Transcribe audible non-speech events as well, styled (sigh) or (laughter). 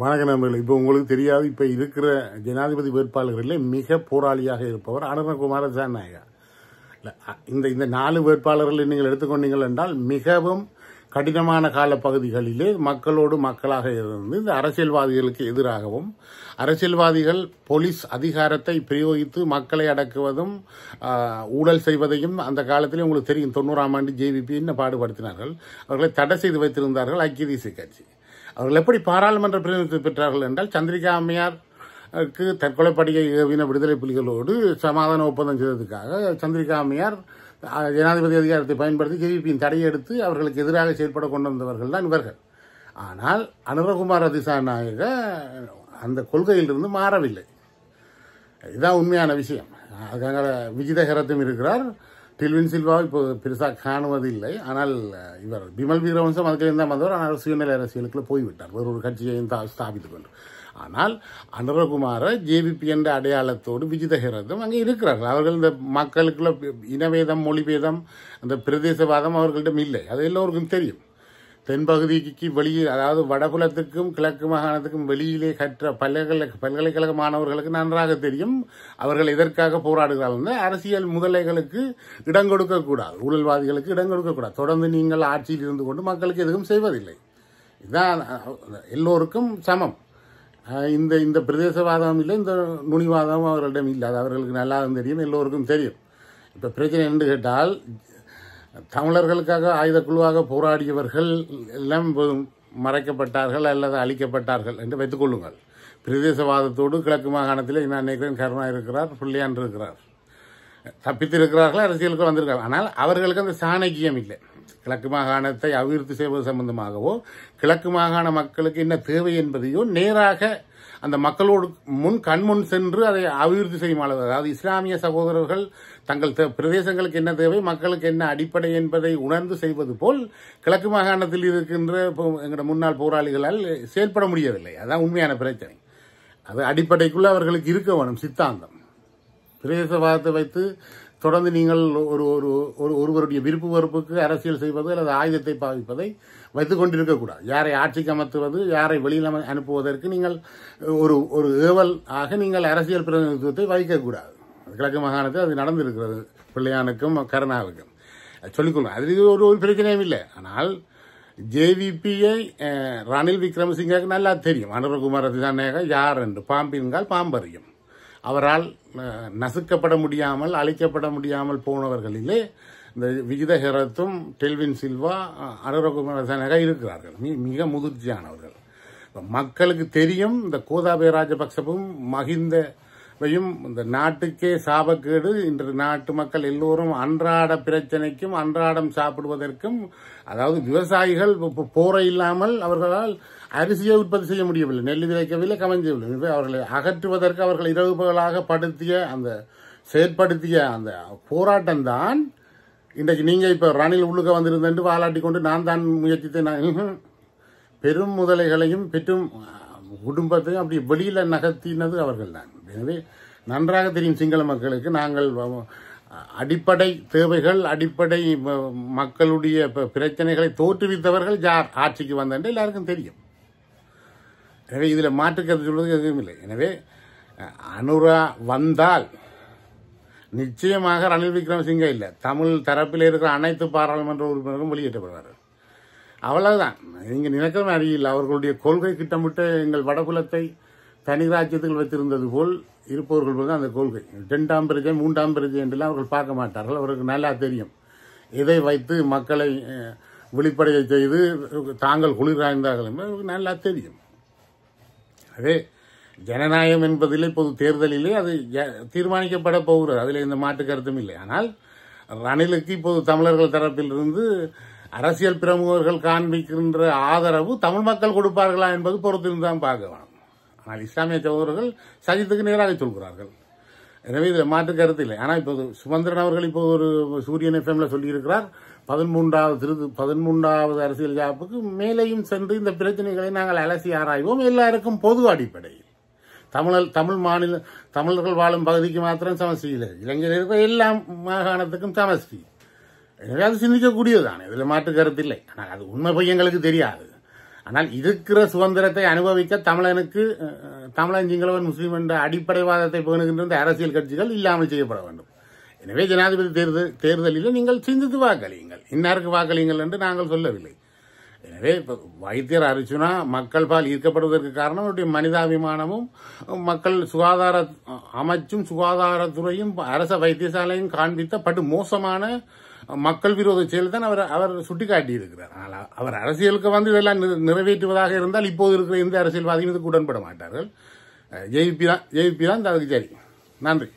வணக்க நண்பர்கள் இப்போ உங்களுக்கு தெரியாது இப்போ இருக்கிற ஜனாதிபதி வேட்பாளர்களில் மிக போராளியாக இருப்பவர் அனந்தகுமார ஜனநாயகா இந்த இந்த நாலு வேட்பாளர்களை நீங்கள் எடுத்துக்கொண்டீங்கள் என்றால் மிகவும் கடினமான கால பகுதிகளிலே மக்களோடு மக்களாக இருந்து இந்த அரசியல்வாதிகளுக்கு எதிராகவும் அரசியல்வாதிகள் போலீஸ் அதிகாரத்தை பிரயோகித்து மக்களை அடக்குவதும் ஊழல் செய்வதையும் அந்த காலத்திலே உங்களுக்கு தெரியும் தொண்ணூறாம் ஆண்டு ஜேவிபி என்ன பாடுபடுத்தினார்கள் அவர்களை தடை செய்து வைத்திருந்தார்கள் ஐக்கிய தேசிய கட்சி அவர்கள் எப்படி பாராளுமன்ற பிரதிநிதித்துவம் பெற்றார்கள் என்றால் சந்திரிகா அம்மையார் தற்கொலை படுகை ஏவின விடுதலை புலிகளோடு சமாதான ஒப்பந்தம் செய்ததுக்காக சந்திரிகா அம்மையார் ஜனாதிபதி அதிகாரத்தை பயன்படுத்தி ஜேவிபியின் தடையை எடுத்து அவர்களுக்கு எதிராக செயல்பட கொண்டு வந்தவர்கள் தான் இவர்கள் ஆனால் அனுரகுமார் அதிசாநாயக அந்த கொள்கையிலிருந்து மாறவில்லை இதுதான் உண்மையான விஷயம் அதுக்காக விஜிதகரத்தும் இருக்கிறார் டில்வின் சில்வா இப்போ பெருசாக இல்லை ஆனால் இவர் பிமல் வீரவன்சம் அதுக்கு தான் வந்தவர் ஆனால் சுயநிலை அரசியலுக்குள்ள போய்விட்டார் வேறு ஒரு கட்சியையும் ஸ்தாபித்து கொண்டு ஆனால் அனுரகுமார ஜேபிபி என்ற அடையாளத்தோடு விஜிதஹிரதும் அங்கே இருக்கிறார்கள் அவர்கள் இந்த மக்களுக்குள்ள இனவேதம் மொழிபேதம் அந்த பிரதேசவாதம் அவர்களிடம் இல்லை அது எல்லோருக்கும் தெரியும் தென்பகுதிக்கு வெளியே அதாவது வடகுலத்துக்கும் கிழக்கு மாகாணத்துக்கும் வெளியிலே கற்ற பல்கலை பல்கலைக்கழக மாணவர்களுக்கு நன்றாக தெரியும் அவர்கள் எதற்காக போராடுகிறார்கள் அரசியல் முதலைகளுக்கு இடம் கொடுக்கக்கூடாது ஊழல்வாதிகளுக்கு இடம் கொடுக்கக்கூடாது தொடர்ந்து நீங்கள் ஆட்சியில் இருந்து கொண்டு மக்களுக்கு எதுவும் செய்வதில்லை இதான் எல்லோருக்கும் சமம் இந்த இந்த பிரதேசவாதம் இல்லை இந்த நுனிவாதம் அவர்களிடம் இல்லை அது அவர்களுக்கு நல்லா தெரியும் எல்லோருக்கும் தெரியும் இப்போ பிரச்சனை என்று கேட்டால் தமிழர்களுக்காக ஆயுதக்குழுவாக போராடியவர்கள் எல்லாம் மறைக்கப்பட்டார்கள் அல்லது அழிக்கப்பட்டார்கள் என்று வைத்துக்கொள்ளுங்கள் பிரதேசவாதத்தோடு கிழக்கு மாகாணத்தில் நான் நினைக்கிறேன் கருணா இருக்கிறார் புள்ளியான் இருக்கிறார் தப்பித்திருக்கிறார்கள் அரசியலுக்கு வந்திருக்கார் ஆனால் அவர்களுக்கு அந்த சாணக்கியம் இல்லை கிழக்கு மாகாணத்தை அபிவிருத்தி செய்வது சம்பந்தமாகவோ கிழக்கு மாகாண மக்களுக்கு என்ன தேவை என்பதையோ நேராக அந்த மக்களோடு முன் கண்முன் சென்று அதை அபிவிருத்தி செய்யும் அளவு அதாவது இஸ்லாமிய சகோதரர்கள் தங்கள் பிரதேசங்களுக்கு என்ன தேவை மக்களுக்கு என்ன அடிப்படை என்பதை உணர்ந்து செய்வது போல் கிழக்கு மாகாணத்தில் இருக்கின்ற எங்களோட முன்னாள் போராளிகளால் செயல்பட முடியவில்லை அதான் உண்மையான பிரச்சனை அது அடிப்படைக்குள்ள அவர்களுக்கு இருக்க வேணும் சித்தாந்தம் பிரதேசவாதத்தை வைத்து தொடர்ந்து நீங்கள் ஒரு ஒரு ஒரு ஒருவருடைய விருப்பு வெறுப்புக்கு அரசியல் செய்வது அல்லது ஆயுதத்தை பாவிப்பதை வைத்து கொண்டிருக்கக்கூடாது யாரை ஆட்சிக்கு அமர்த்துவது யாரை வெளியில் அனுப்புவதற்கு நீங்கள் ஒரு ஒரு ஏவல் ஆக நீங்கள் அரசியல் பிரதிநிதித்துவத்தை வகிக்கக்கூடாது கிழக்கு மாகாணத்தில் அது நடந்திருக்கிறது பிள்ளையானுக்கும் கருணாவுக்கும் சொல்லிக்கொள்ளும் அது ஒரு ஒரு பிரச்சனையும் இல்லை ஆனால் ஜேவிபியை ரணில் விக்ரமசிங்கக்கு நல்லா தெரியும் அனுரகுமார் திசானேக யார் என்று பாம்பின்கால் பாம்பறியும் அவரால் நசுக்கப்பட முடியாமல் அழிக்கப்பட முடியாமல் போனவர்களிலே இந்த விகித ஹெரத்தும் டெல்வின் சில்வா அரோரகுமார இருக்கிறார்கள் மிக முதிர்ச்சியானவர்கள் மக்களுக்கு தெரியும் இந்த கோதாபய ராஜபக்சவும் மகிந்த வையும் இந்த நாட்டுக்கே சாபக்கேடு இன்று நாட்டு மக்கள் எல்லோரும் அன்றாட பிரச்சனைக்கும் அன்றாடம் சாப்பிடுவதற்கும் அதாவது விவசாயிகள் போரை இல்லாமல் அவர்களால் அரிசியை உற்பத்தி செய்ய முடியவில்லை நெல் விதைக்கவில்லை கவஞ்சவில்லை அவர்களை அகற்றுவதற்கு அவர்கள் இரவு பகலாக படுத்திய அந்த செயற்படுத்திய அந்த போராட்டம் தான் இன்றைக்கு நீங்கள் இப்போ ரணில் உள்ளுக வந்திருந்தேன் வாலாட்டி கொண்டு நான் தான் முயற்சித்தேன் (laughs) பெரும் முதலைகளையும் பெற்றும் குடும்பத்தையும் அப்படி வெளியில் நகர்த்தினது அவர்கள் தான் எனவே நன்றாக தெரியும் சிங்கள மக்களுக்கு நாங்கள் அடிப்படை தேவைகள் அடிப்படை மக்களுடைய பிரச்சனைகளை தோற்றுவித்தவர்கள் யார் ஆட்சிக்கு வந்தேன் எல்லாருக்கும் தெரியும் எனவே இதில் மாற்றுக்கிறது சொல்வது எதுவும் இல்லை எனவே அனுரா வந்தால் நிச்சயமாக ரணில் விக்ரமசிங்க இல்லை தமிழ் தரப்பில் இருக்கிற அனைத்து பாராளுமன்ற உறுப்பினரும் வெளியேற்றப்படுவார்கள் அவ்வளவுதான் நீங்கள் நினைக்கவும் அறியில் அவர்களுடைய கொள்கை திட்டமிட்டு எங்கள் வடகுலத்தை தனி ராஜ்யத்தில் வைத்திருந்தது போல் இருப்பவர்கள் போது அந்த கொள்கை ரெண்டாம் பிரஜை மூன்றாம் பிரஜை என்றெல்லாம் அவர்கள் பார்க்க மாட்டார்கள் அவருக்கு நல்லா தெரியும் இதை வைத்து மக்களை வெளிப்படையை செய்து தாங்கள் குளிர்காய்ந்தார்கள் என்பது நல்லா தெரியும் அதே ஜனநாயகம் என்பதிலே பொது தேர்தலிலே அது தீர்மானிக்கப்பட போகிறது அதில் எந்த மாற்று கருத்தும் இல்லை ஆனால் ரணிலுக்கு இப்போது தமிழர்கள் இருந்து அரசியல் பிரமுகர்கள் காண்பிக்கின்ற ஆதரவு தமிழ் மக்கள் கொடுப்பார்களா என்பது பொறுத்திருந்து தான் பார்க்கலாம் ஆனால் இஸ்லாமிய சகோதரர்கள் சஜித்துக்கு நேராக சொல்கிறார்கள் எனவே இதில் மாற்று கருத்து இல்லை ஆனால் இப்போது சுமந்திரன் அவர்கள் இப்போது ஒரு சூரியன் எஃப்எம்ல சொல்லியிருக்கிறார் பதிமூன்றாவது திருது பதிமூன்றாவது அரசியல் ஜாப்புக்கு மேலேயும் சென்று இந்த பிரச்சனைகளை நாங்கள் அலசி ஆராய்வோம் எல்லாருக்கும் பொது அடிப்படையில் தமிழர் தமிழ் மாநில தமிழர்கள் வாழும் பகுதிக்கு மாத்திரம் சமஸ்டி இல்லை இலங்கையில் இருக்கிற எல்லா மாகாணத்துக்கும் சமஸ்டி அது சிந்திக்கக்கூடியதுதான் இதில் மாற்று கருத்து இல்லை ஆனால் அது உண்மை போய் எங்களுக்கு தெரியாது ஆனால் இருக்கிற சுதந்திரத்தை அனுபவிக்க தமிழனுக்கு தமிழன் சிங்களவன் முஸ்லீம் என்ற அடிப்படைவாதத்தை பேணுகின்ற அரசியல் கட்சிகள் இல்லாமல் செய்யப்பட வேண்டும் எனவே ஜனாதிபதி தேர்தல் தேர்தலில் நீங்கள் சிந்தித்து வாக்களியுங்கள் இன்னாருக்கு வாக்களியுங்கள் என்று நாங்கள் சொல்லவில்லை எனவே இப்போ வைத்தியர் அர்ஜுனா மக்கள் பால் ஈர்க்கப்படுவதற்கு காரணம் அவருடைய மனிதாபிமானமும் மக்கள் சுகாதார அமைச்சும் சுகாதாரத்துறையும் அரச வைத்தியசாலையும் காண்பித்த படு மோசமான மக்கள் விரோத செயல் தான் அவர் அவர் சுட்டிக்காட்டியிருக்கிறார் ஆனால் அவர் அரசியலுக்கு வந்து இதெல்லாம் நிறைவேற்றுவதாக இருந்தால் இப்போது இருக்கிற இந்த அரசியல்வாதியும் இதுக்கு உடன்பட மாட்டார்கள் ஜெயிபி தான் ஜெயிபி தான் அதுக்கு சரி நன்றி